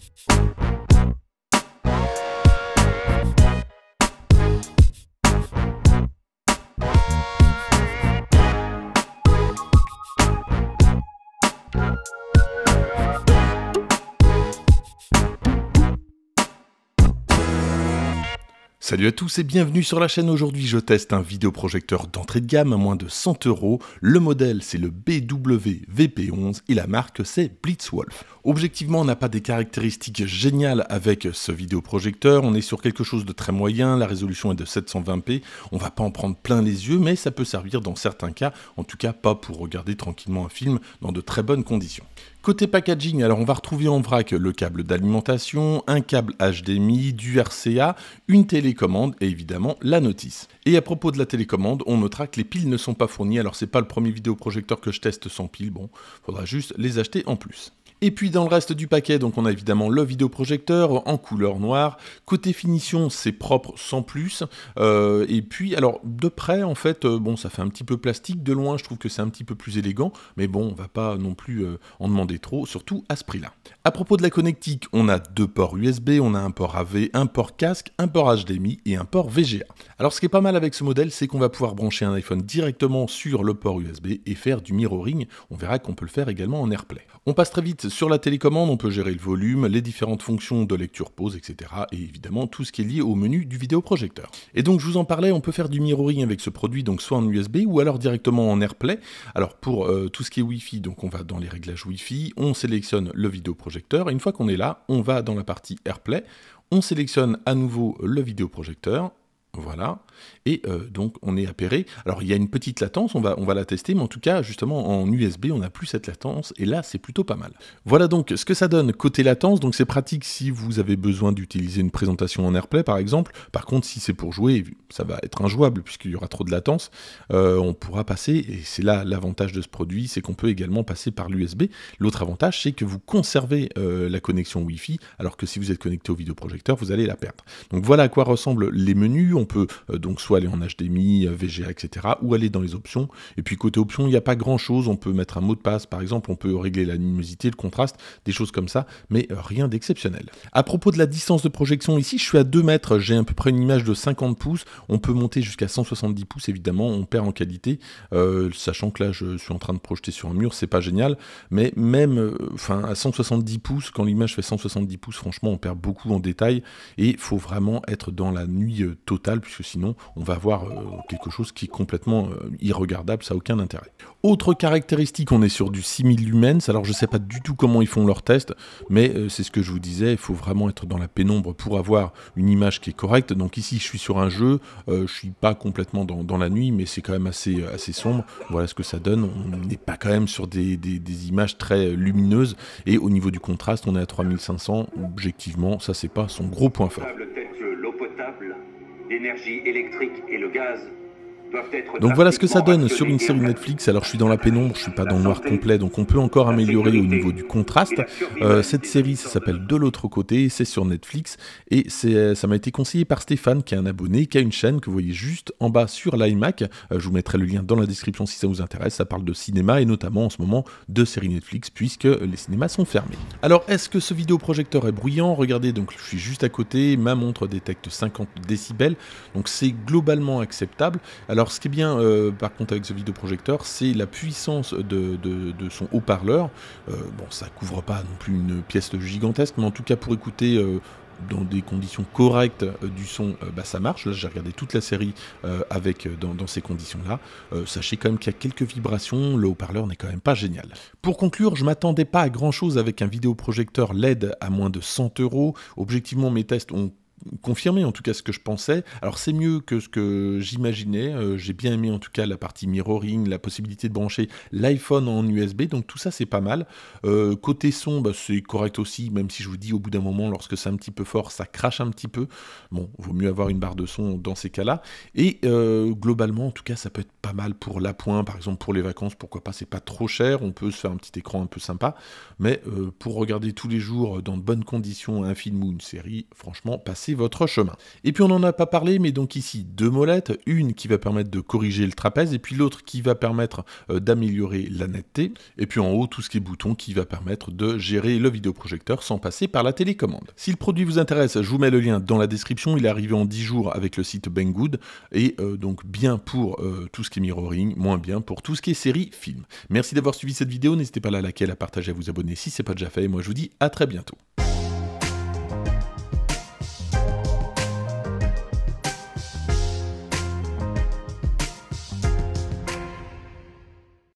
Thank you Salut à tous et bienvenue sur la chaîne. Aujourd'hui, je teste un vidéoprojecteur d'entrée de gamme à moins de 100 euros. Le modèle, c'est le BW VP11 et la marque, c'est Blitzwolf. Objectivement, on n'a pas des caractéristiques géniales avec ce vidéoprojecteur. On est sur quelque chose de très moyen. La résolution est de 720p. On va pas en prendre plein les yeux, mais ça peut servir dans certains cas. En tout cas, pas pour regarder tranquillement un film dans de très bonnes conditions. Côté packaging, alors on va retrouver en vrac le câble d'alimentation, un câble HDMI, du RCA, une télécommande et évidemment la notice. Et à propos de la télécommande, on notera que les piles ne sont pas fournies, alors c'est pas le premier vidéoprojecteur que je teste sans piles, bon, faudra juste les acheter en plus. Et puis dans le reste du paquet, donc on a évidemment le vidéoprojecteur en couleur noire. Côté finition, c'est propre sans plus. Euh, et puis alors de près en fait, euh, bon ça fait un petit peu plastique. De loin, je trouve que c'est un petit peu plus élégant. Mais bon, on va pas non plus euh, en demander trop, surtout à ce prix-là. À propos de la connectique, on a deux ports USB, on a un port AV, un port casque, un port HDMI et un port VGA. Alors ce qui est pas mal avec ce modèle, c'est qu'on va pouvoir brancher un iPhone directement sur le port USB et faire du mirroring. On verra qu'on peut le faire également en AirPlay. On passe très vite sur la télécommande, on peut gérer le volume, les différentes fonctions de lecture pause, etc. Et évidemment tout ce qui est lié au menu du vidéoprojecteur. Et donc je vous en parlais, on peut faire du mirroring avec ce produit, donc soit en USB ou alors directement en AirPlay. Alors pour euh, tout ce qui est Wi-Fi, donc on va dans les réglages Wi-Fi, on sélectionne le vidéoprojecteur, et une fois qu'on est là, on va dans la partie AirPlay, on sélectionne à nouveau le vidéoprojecteur, voilà. Et euh, donc on est appairé. Alors il y a une petite latence, on va, on va la tester, mais en tout cas justement en USB on n'a plus cette latence et là c'est plutôt pas mal. Voilà donc ce que ça donne côté latence, donc c'est pratique si vous avez besoin d'utiliser une présentation en AirPlay par exemple. Par contre si c'est pour jouer, ça va être injouable puisqu'il y aura trop de latence, euh, on pourra passer, et c'est là l'avantage de ce produit, c'est qu'on peut également passer par l'USB. L'autre avantage c'est que vous conservez euh, la connexion Wi-Fi alors que si vous êtes connecté au vidéoprojecteur vous allez la perdre. Donc voilà à quoi ressemblent les menus on peut euh, donc soit aller en HDMI, euh, VGA, etc., ou aller dans les options. Et puis côté options, il n'y a pas grand-chose. On peut mettre un mot de passe, par exemple, on peut régler la luminosité, le contraste, des choses comme ça, mais euh, rien d'exceptionnel. À propos de la distance de projection, ici, je suis à 2 mètres, j'ai à peu près une image de 50 pouces. On peut monter jusqu'à 170 pouces, évidemment, on perd en qualité, sachant que là, je suis en train de projeter sur un mur, c'est pas génial, mais même, enfin, à 170 pouces, quand l'image fait 170 pouces, franchement, on perd beaucoup en détail et il faut vraiment être dans la nuit totale puisque sinon on va avoir euh, quelque chose qui est complètement euh, irregardable, ça n'a aucun intérêt. Autre caractéristique, on est sur du 6000 lumens, alors je ne sais pas du tout comment ils font leurs tests, mais euh, c'est ce que je vous disais, il faut vraiment être dans la pénombre pour avoir une image qui est correcte. Donc ici je suis sur un jeu, je ne suis pas complètement dans, la nuit, mais c'est quand même assez, assez sombre, voilà ce que ça donne, on n'est pas quand même sur des, des images très lumineuses, et au niveau du contraste on est à 3500, objectivement ça c'est pas son gros point fort l'énergie électrique et le gaz donc voilà ce que ça donne sur une série Netflix. Alors je suis dans la pénombre, je suis pas dans le noir complet, donc on peut encore améliorer au niveau du contraste. Euh, cette série, ça s'appelle De l'autre côté, c'est sur Netflix et euh, ça m'a été conseillé par Stéphane, qui est un abonné, qui a une chaîne que vous voyez juste en bas sur l'iMac. Euh, je vous mettrai le lien dans la description si ça vous intéresse. Ça parle de cinéma et notamment en ce moment de séries Netflix puisque les cinémas sont fermés. Alors est-ce que ce vidéoprojecteur est bruyant Regardez, donc je suis juste à côté, ma montre détecte 50 décibels, donc c'est globalement acceptable. Alors, ce qui est bien, euh, par contre, avec ce vidéoprojecteur, c'est la puissance de, son haut-parleur. Euh, bon, ça couvre pas non plus une pièce gigantesque, mais en tout cas, pour écouter euh, dans des conditions correctes du son, bah, ça marche. Là, j'ai regardé toute la série avec dans, ces conditions-là. sachez quand même qu'il y a quelques vibrations. Le haut-parleur n'est quand même pas génial. Pour conclure, je m'attendais pas à grand-chose avec un vidéoprojecteur LED à moins de 100 euros. Objectivement, mes tests ont confirmer en tout cas ce que je pensais. Alors c'est mieux que ce que j'imaginais. Euh, j'ai bien aimé en tout cas la partie mirroring, la possibilité de brancher l'iPhone en USB. Donc tout ça c'est pas mal. Euh, côté son, bah, c'est correct aussi, même si je vous dis au bout d'un moment, lorsque c'est un petit peu fort, ça crache un petit peu. Bon, vaut mieux avoir une barre de son dans ces cas-là. Et euh, globalement, en tout cas, ça peut être pas mal pour l'appoint, par exemple pour les vacances, pourquoi pas, c'est pas trop cher. On peut se faire un petit écran un peu sympa. Mais pour regarder tous les jours dans de bonnes conditions un film ou une série, franchement, passer votre chemin. Et puis on n'en a pas parlé, mais donc ici deux molettes, une qui va permettre de corriger le trapèze, et puis l'autre qui va permettre euh, d'améliorer la netteté, et puis en haut tout ce qui est bouton qui va permettre de gérer le vidéoprojecteur sans passer par la télécommande. Si le produit vous intéresse, je vous mets le lien dans la description, il est arrivé en 10 jours avec le site Banggood, et euh, donc bien pour euh, tout ce qui est mirroring, moins bien pour tout ce qui est série, film. Merci d'avoir suivi cette vidéo, n'hésitez pas à la liker, à partager, à vous abonner si c'est pas déjà fait, et moi je vous dis à très bientôt.